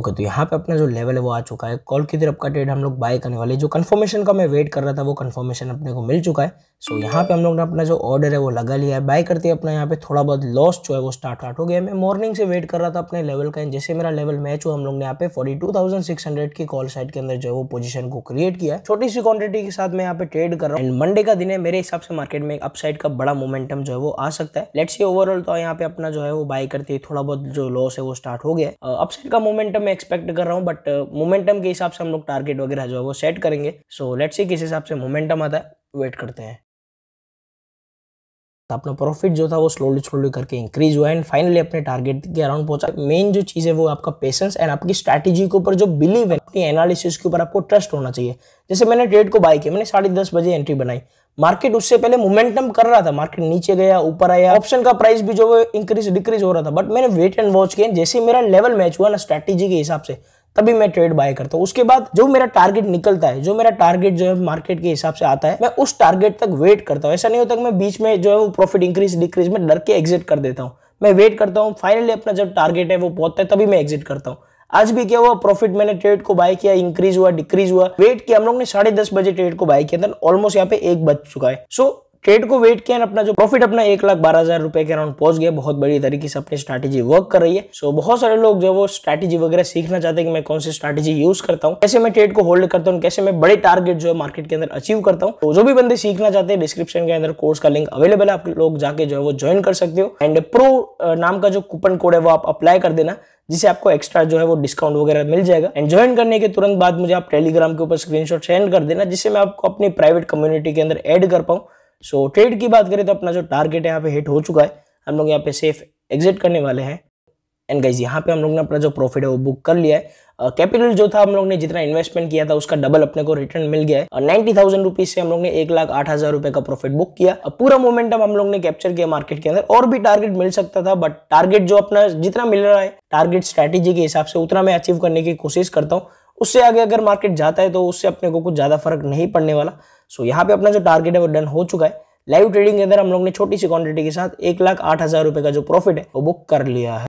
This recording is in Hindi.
ओके तो यहाँ पे अपना जो लेवल है वो आ चुका है कॉल की तरफ का ट्रेड हम लोग बाय करने वाले जो कन्फर्मेशन का मैं वेट कर रहा था वो कन्फर्मेशन अपने को मिल चुका है सो so, यहाँ पे हम लोग ने अपना जो ऑर्डर है वो लगा लिया है बाय करते अपना यहाँ पे थोड़ा बहुत लॉस जो है वो स्टार्ट आउट हो गया मैं मॉर्निंग से वेट कर रहा था अपने लेवल का जैसे मेरा लेवल मैच हुआ हम लोग ने यहाँ पे फोर्टी की कॉल साइड के अंदर जो है वो पोजिशन को क्रिएट किया छोटी सी क्वांटिटी के साथ मैं यहाँ पे ट्रेड कर रहा हूँ एंड मंडे का दिन है मेरे हिसाब से मार्केट में एक अपसाइड का बड़ा मोमेंटम जो है वो आ सकता है लेट्स सी ओवरऑल तो यहाँ पे अपना जो है वो बाय है थोड़ा बहुत जो लॉस है वो स्टार्ट हो गया अपसाइड का मोमेंटम मैं एक्सपेक्ट कर रहा हूँ बट मोमेंटम uh, के हिसाब से हम लोग टारगेट वगैरह जो है वो सेट करेंगे सो लेट्स सी किस हिसाब से मोमेंटम आता है वेट करते हैं तो अपना प्रॉफिट जो था वो स्लोली स्लोली करके इंक्रीज हुआ एंड फाइनली अपने टारगेट के अराउंड पहुंचा मेन जो चीज़ है वो आपका पेशेंस एंड आपकी स्ट्रैटेजी के ऊपर जो बिलीव है अपनी एनालिसिस के ऊपर आपको ट्रस्ट होना चाहिए जैसे मैंने ट्रेड को बाई किया मैंने साढ़े दस बजे एंट्री बनाई मार्केट उससे पहले मोमेंटम कर रहा था मार्केट नीचे गया ऊपर आया ऑप्शन का प्राइस भी जो इंक्रीज डिक्रीज हो रहा था बट मैंने वेट एंड वॉच किया जैसे मेरा लेवल मैच हुआ ना स्ट्रेटेजी के हिसाब से तभी मैं ट्रेड बाय करता हूँ उसके बाद जो मेरा टारगेट निकलता है जो मेरा टारगेट जो है मार्केट के हिसाब से आता है मैं उस टारगेट तक वेट करता हूँ ऐसा नहीं होता कि मैं बीच में जो है वो प्रॉफिट इंक्रीज डिक्रीज में डर के एग्जिट कर देता हूँ मैं वेट करता हूँ फाइनली अपना जब टारगेट है वो पहुंचता है तभी मैं एग्जिट करता हूँ आज भी क्या हुआ प्रॉफिट मैंने ट्रेड को बाय किया इंक्रीज हुआ डिक्रीज हुआ वेट किया हम लोग ने साढ़े दस बजे ट्रेड को बाय किया था ऑलमोस्ट यहाँ पे एक बज चुका है सो so, ट्रेड को वेट किया अपना जो प्रॉफिट अपना एक लाख बारह हजार रुपए के अराउंड पहुंच गया बहुत बड़ी तरीके से अपनी स्ट्रैटेजी वर्क कर रही है सो so, बहुत सारे लोग जो वो स्ट्रैटेजी वगैरह सीखना चाहते हैं कि मैं कौन सी स्ट्रैटेजी यूज करता हूँ कैसे मैं ट्रेड को होल्ड करता हूँ कैसे मैं बड़े टारगेट जो है मार्केट के अंदर अचीव करता हूँ तो जो भी बंदे सीखना चाहते हैं डिस्क्रिप्शन के अंदर कोर्स का लिंक अवेलेबल है आप लोग जाके जो है वो ज्वाइन कर सकते हो एंड प्रो नाम का जो कूपन कोड है वो आप अप्लाई कर देना जिसे आपको एक्स्ट्रा जो है वो डिस्काउंट वगैरह मिल जाएगा एंड ज्वाइन करने के तुरंत बाद मुझे आप टेलीग्राम के ऊपर स्क्रीनशॉट सेंड कर देना जिससे मैं आपको अपनी प्राइवेट कम्युनिटी के अंदर ऐड कर पाऊँ सो so, ट्रेड की बात करें तो अपना जो टारगेट यहाँ पे हिट हो चुका है हम लोग यहाँ पे सेफ एग्जिट करने वाले हैं एंड गाइज यहाँ पे हम लोग ने अपना जो प्रॉफिट है वो बुक कर लिया है कैपिटल uh, जो था हम लोग ने जितना इन्वेस्टमेंट किया था उसका डबल अपने को रिटर्न मिल गया है नाइन्टी थाउजेंड रुपीज से हम लोग ने एक लाख आठ हजार रुपए का प्रॉफिट बुक किया uh, पूरा मोमेंटम हम लोग ने कैप्चर किया मार्केट के अंदर और भी टारगेट मिल सकता था बट टारगेट जो अपना जितना मिल रहा है टारगेट स्ट्रैटेजी के हिसाब से उतना मैं अचीव करने की कोशिश करता हूँ उससे आगे अगर मार्केट जाता है तो उससे अपने को कुछ ज़्यादा फर्क नहीं पड़ने वाला सो यहाँ पे अपना जो टारगेट है वो डन हो चुका है लाइव ट्रेडिंग के अंदर हम लोग ने छोटी सी क्वांटिटी के साथ एक लाख आठ हज़ार रुपये का जो प्रॉफिट है वो बुक कर लिया है